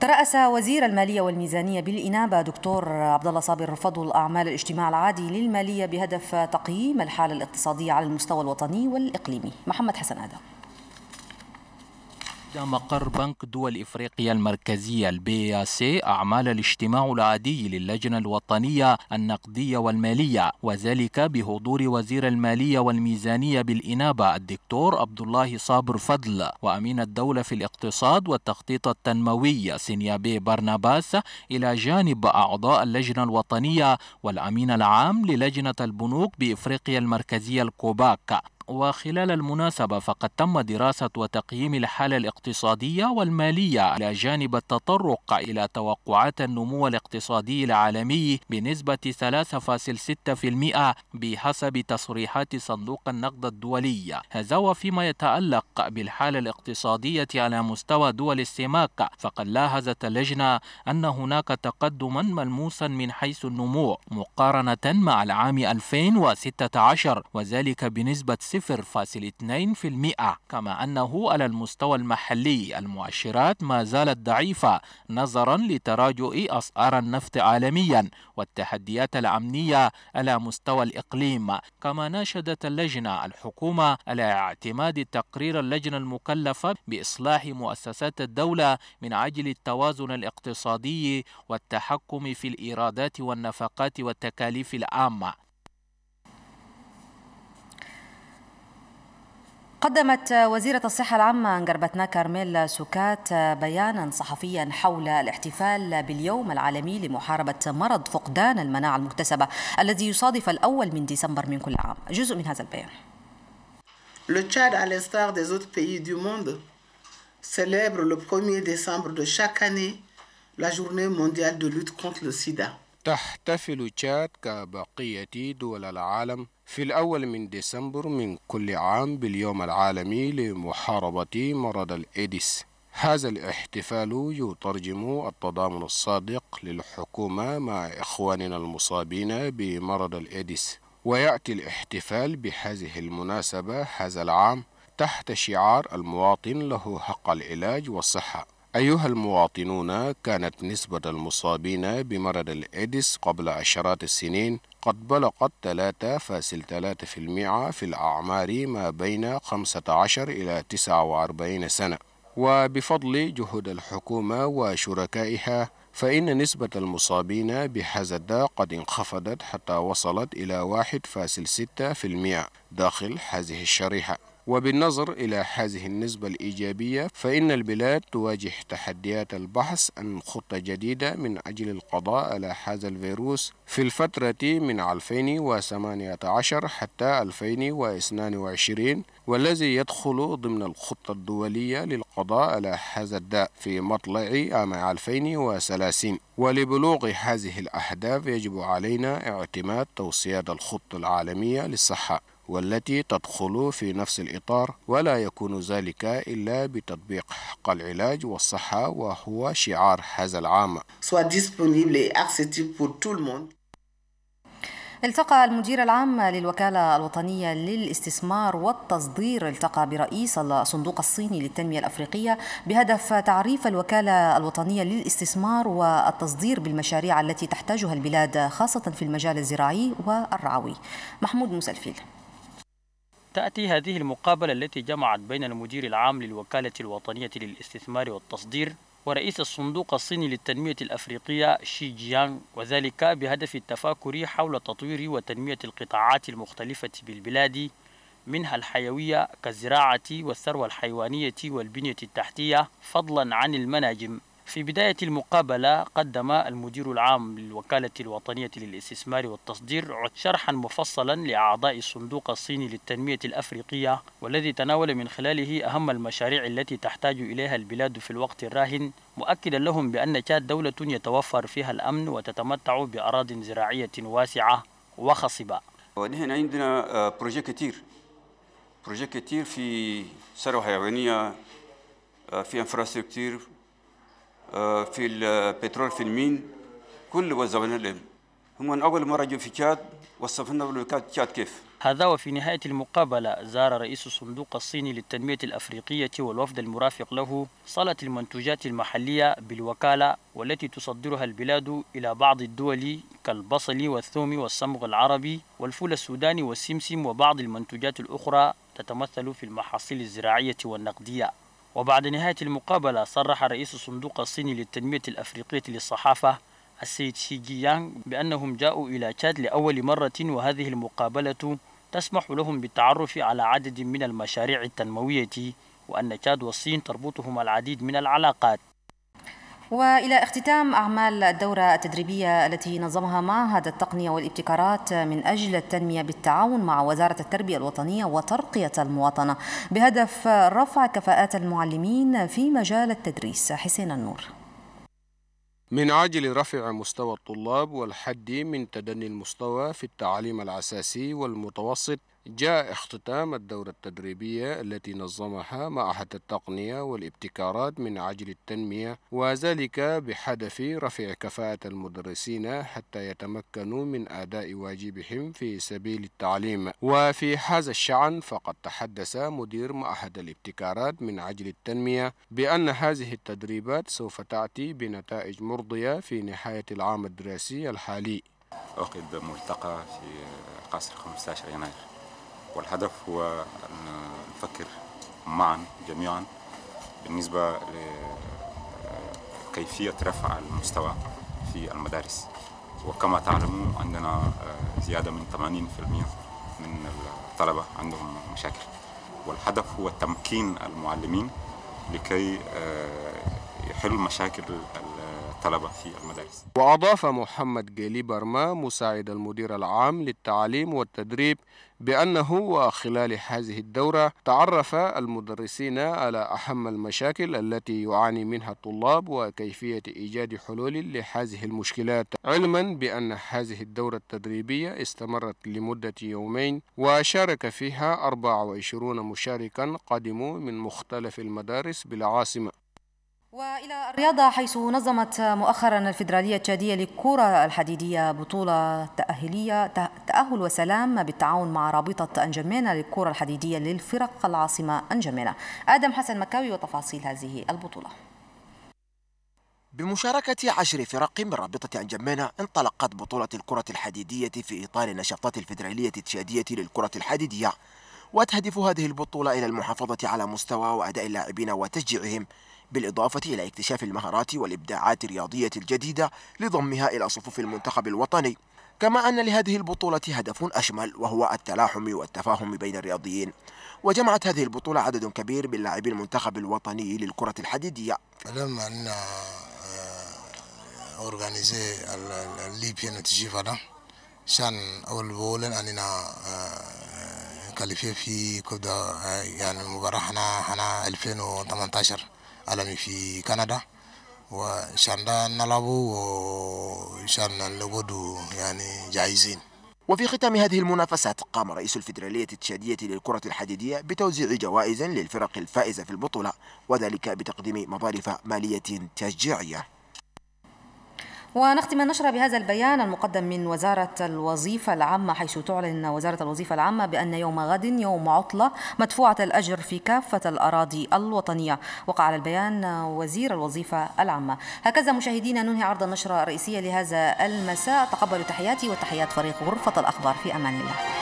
ترأس وزير المالية والميزانية بالإنابة دكتور عبد الله صابر فضل أعمال الاجتماع العادي للمالية بهدف تقييم الحالة الاقتصادية على المستوى الوطني والإقليمي محمد حسن آدم أحدى مقر بنك دول إفريقيا المركزية البي سي أعمال الاجتماع العادي للجنة الوطنية النقدية والمالية وذلك بحضور وزير المالية والميزانية بالإنابة الدكتور عبد الله صابر فضل وأمين الدولة في الاقتصاد والتخطيط التنموي سينيابي برناباس إلى جانب أعضاء اللجنة الوطنية والأمين العام للجنة البنوك بإفريقيا المركزية الكوباك وخلال المناسبة فقد تم دراسة وتقييم الحالة الاقتصادية والمالية إلى جانب التطرق إلى توقعات النمو الاقتصادي العالمي بنسبة 3.6% بحسب تصريحات صندوق النقد الدولي هذا وفيما يتعلق بالحالة الاقتصادية على مستوى دول السماك فقد لاحظت اللجنة أن هناك تقدما ملموسا من حيث النمو مقارنة مع العام 2016 وذلك بنسبة 0.2% كما أنه على المستوى المحلي المؤشرات ما زالت ضعيفة نظرا لتراجع أسعار النفط عالميا والتحديات الأمنية على مستوى الإقليم كما ناشدت اللجنة الحكومة على اعتماد تقرير اللجنة المكلفة بإصلاح مؤسسات الدولة من أجل التوازن الاقتصادي والتحكم في الإيرادات والنفقات والتكاليف العامة قدمت وزيرة الصحة العامة أنجربتنا كارميل سوكات بيانا صحفيا حول الاحتفال باليوم العالمي لمحاربة مرض فقدان المناعة المكتسبة الذي يصادف الأول من ديسمبر من كل عام جزء من هذا البيان Le Tchad, à l'instar des autres pays du monde, célèbre le 1er décembre de chaque année la journée mondiale de lutte contre le sida. تحتفل تشاد كبقية دول العالم في الأول من ديسمبر من كل عام باليوم العالمي لمحاربة مرض الإيدس هذا الاحتفال يترجم التضامن الصادق للحكومة مع إخواننا المصابين بمرض الإيدس ويأتي الاحتفال بهذه المناسبة هذا العام تحت شعار المواطن له حق العلاج والصحة أيها المواطنون كانت نسبة المصابين بمرض الإيدز قبل عشرات السنين قد بلغت 3.3% في الأعمار ما بين 15 إلى 49 سنة وبفضل جهود الحكومة وشركائها فإن نسبة المصابين بحزة قد انخفضت حتى وصلت إلى 1.6% داخل هذه الشريحة وبالنظر إلى هذه النسبة الإيجابية فإن البلاد تواجه تحديات البحث عن خطة جديدة من أجل القضاء على هذا الفيروس في الفترة من 2018 حتى 2022 والذي يدخل ضمن الخطة الدولية للقضاء على هذا الداء في مطلع عام 2030 ولبلوغ هذه الأهداف يجب علينا اعتماد توصيات الخطة العالمية للصحة والتي تدخل في نفس الإطار ولا يكون ذلك إلا بتطبيق حق العلاج والصحة وهو شعار هذا العام التقى المدير العام للوكالة الوطنية للاستثمار والتصدير التقى برئيس الصندوق الصيني للتنمية الأفريقية بهدف تعريف الوكالة الوطنية للاستثمار والتصدير بالمشاريع التي تحتاجها البلاد خاصة في المجال الزراعي والرعوي محمود مسلفيل تأتي هذه المقابلة التي جمعت بين المدير العام للوكالة الوطنية للاستثمار والتصدير ورئيس الصندوق الصيني للتنمية الأفريقية شي جيانغ وذلك بهدف التفاكر حول تطوير وتنمية القطاعات المختلفة بالبلاد منها الحيوية كالزراعة والثروة الحيوانية والبنية التحتية فضلا عن المناجم في بداية المقابلة قدم المدير العام للوكالة الوطنية للاستثمار والتصدير شرحا مفصلا لأعضاء الصندوق الصيني للتنمية الأفريقية والذي تناول من خلاله أهم المشاريع التي تحتاج إليها البلاد في الوقت الراهن مؤكدا لهم بأن تشاد دولة يتوفر فيها الأمن وتتمتع بأراض زراعية واسعة وخصبة ونحن عندنا آه، بروجي كثير بروجي كثير في ثروة حيوانية آه، في انفراستركتير آه، في البترول في المين كل وزعنا لهم هم من أول مرة جو في تشاد وصفنا بالولايات تشاد كيف هذا وفي نهاية المقابلة زار رئيس الصندوق الصيني للتنمية الأفريقية والوفد المرافق له صالة المنتوجات المحلية بالوكالة والتي تصدرها البلاد إلى بعض الدول كالبصل والثوم والصمغ العربي والفول السوداني والسمسم وبعض المنتوجات الأخرى تتمثل في المحاصيل الزراعية والنقدية وبعد نهاية المقابلة صرح رئيس الصندوق الصيني للتنمية الأفريقية للصحافة السيد شي جي يانغ بأنهم جاءوا إلى تشاد لأول مرة وهذه المقابلة تسمح لهم بالتعرف على عدد من المشاريع التنموية وأن تشاد والصين تربطهما العديد من العلاقات وإلى اختتام أعمال الدورة التدريبية التي نظمها معهد التقنية والابتكارات من أجل التنمية بالتعاون مع وزارة التربية الوطنية وترقية المواطنة بهدف رفع كفاءات المعلمين في مجال التدريس حسين النور من عجل رفع مستوى الطلاب والحد من تدني المستوى في التعليم الأساسي والمتوسط جاء اختتام الدورة التدريبية التي نظمها معهد التقنية والابتكارات من عجل التنمية وذلك بهدف رفع كفاءة المدرسين حتى يتمكنوا من أداء واجبهم في سبيل التعليم وفي هذا الشأن فقد تحدث مدير معهد الابتكارات من عجل التنمية بأن هذه التدريبات سوف تأتي بنتائج مرضية في نهاية العام الدراسي الحالي عقد ملتقى في قصر 15 يناير والهدف هو أن نفكر معا جميعا بالنسبة لكيفية رفع المستوى في المدارس وكما تعلمون عندنا آه، زيادة من 80% من الطلبة عندهم مشاكل والهدف هو تمكين المعلمين لكي آه، يحلوا مشاكل الطلبة في المدارس وأضاف محمد جيلي برما مساعد المدير العام للتعليم والتدريب بأنه وخلال هذه الدورة تعرف المدرسين على أهم المشاكل التي يعاني منها الطلاب وكيفية إيجاد حلول لهذه المشكلات علما بأن هذه الدورة التدريبية استمرت لمدة يومين وشارك فيها 24 مشاركا قدموا من مختلف المدارس بالعاصمة وإلى الرياضة حيث نظمت مؤخرا الفيدرالية التشادية للكرة الحديدية بطولة تأهلية تأهل وسلام بالتعاون مع رابطة انجمينا للكرة الحديدية للفرق العاصمة انجمينا. آدم حسن مكاوي وتفاصيل هذه البطولة بمشاركة عشر فرق من رابطة أنجمينا انطلقت بطولة الكرة الحديدية في إطار نشاطات الفيدرالية التشادية للكرة الحديدية وتهدف هذه البطولة إلى المحافظة على مستوى وأداء اللاعبين وتشجيعهم بالإضافة إلى اكتشاف المهارات والإبداعات الرياضية الجديدة لضمها إلى صفوف المنتخب الوطني كما أن لهذه البطولة هدف أشمل وهو التلاحم والتفاهم بين الرياضيين وجمعت هذه البطولة عدد كبير من لاعبي المنتخب الوطني للكرة الحديدية لما أن آه، أورغانيزي الليبيان تجيبنا شان أول بولا أننا آه، كاليفي في كودا آه، يعني المباراة حنا حنا 2018 alami fi Canada nalabu wa shanda نلعبوا yani jaizin وفي ختام هذه المنافسات قام رئيس الفيدرالية التشادية للكرة الحديدية بتوزيع جوائز للفرق الفائزة في البطولة وذلك بتقديم مظارف مالية تشجيعية ونختم النشرة بهذا البيان المقدم من وزارة الوظيفة العامة حيث تعلن وزارة الوظيفة العامة بأن يوم غد يوم عطلة مدفوعة الأجر في كافة الأراضي الوطنية وقع على البيان وزير الوظيفة العامة هكذا مشاهدينا ننهي عرض النشرة الرئيسية لهذا المساء تقبلوا تحياتي وتحيات فريق غرفة الأخبار في أمان الله